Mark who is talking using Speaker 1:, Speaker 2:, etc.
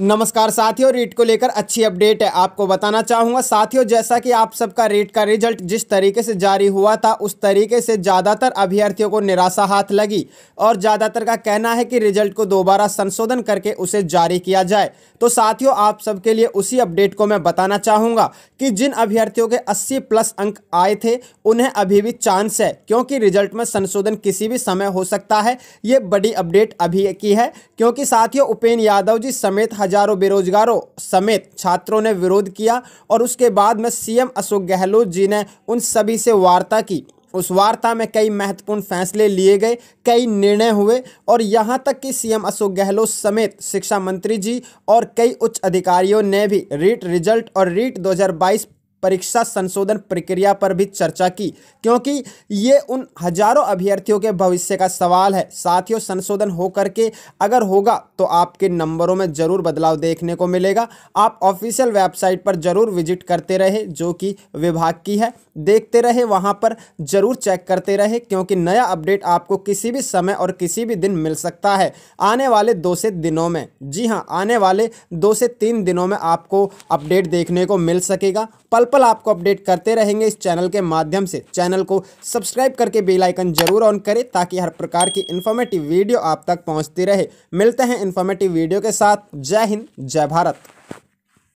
Speaker 1: नमस्कार साथियों रेट को लेकर अच्छी अपडेट है आपको बताना चाहूँगा साथियों जैसा कि आप सबका रेट का रिजल्ट जिस तरीके से जारी हुआ था उस तरीके से ज़्यादातर अभ्यर्थियों को निराशा हाथ लगी और ज़्यादातर का कहना है कि रिजल्ट को दोबारा संशोधन करके उसे जारी किया जाए तो साथियों आप सबके लिए उसी अपडेट को मैं बताना चाहूँगा कि जिन अभ्यर्थियों के अस्सी प्लस अंक आए थे उन्हें अभी भी चांस है क्योंकि रिजल्ट में संशोधन किसी भी समय हो सकता है ये बड़ी अपडेट अभी की है क्योंकि साथियों उपेन्द्र यादव जी समेत हजारों बेरोजगारों समेत छात्रों ने विरोध किया और उसके बाद में सीएम अशोक गहलोत जी ने उन सभी से वार्ता की उस वार्ता में कई महत्वपूर्ण फैसले लिए गए कई निर्णय हुए और यहां तक कि सीएम अशोक गहलोत समेत शिक्षा मंत्री जी और कई उच्च अधिकारियों ने भी रीट रिजल्ट और रीट 2022 परीक्षा संशोधन प्रक्रिया पर भी चर्चा की क्योंकि ये उन हजारों अभ्यर्थियों के भविष्य का सवाल है साथियों संशोधन होकर के अगर होगा तो आपके नंबरों में ज़रूर बदलाव देखने को मिलेगा आप ऑफिशियल वेबसाइट पर ज़रूर विजिट करते रहे जो कि विभाग की है देखते रहे वहाँ पर ज़रूर चेक करते रहे क्योंकि नया अपडेट आपको किसी भी समय और किसी भी दिन मिल सकता है आने वाले दो से दिनों में जी हाँ आने वाले दो से तीन दिनों में आपको अपडेट देखने को मिल सकेगा पल पल पल आपको अपडेट करते रहेंगे इस चैनल के माध्यम से चैनल को सब्सक्राइब करके बेलाइकन जरूर ऑन करें ताकि हर प्रकार की इन्फॉर्मेटिव वीडियो आप तक पहुंचती रहे मिलते हैं इन्फॉर्मेटिव वीडियो के साथ जय हिंद जय भारत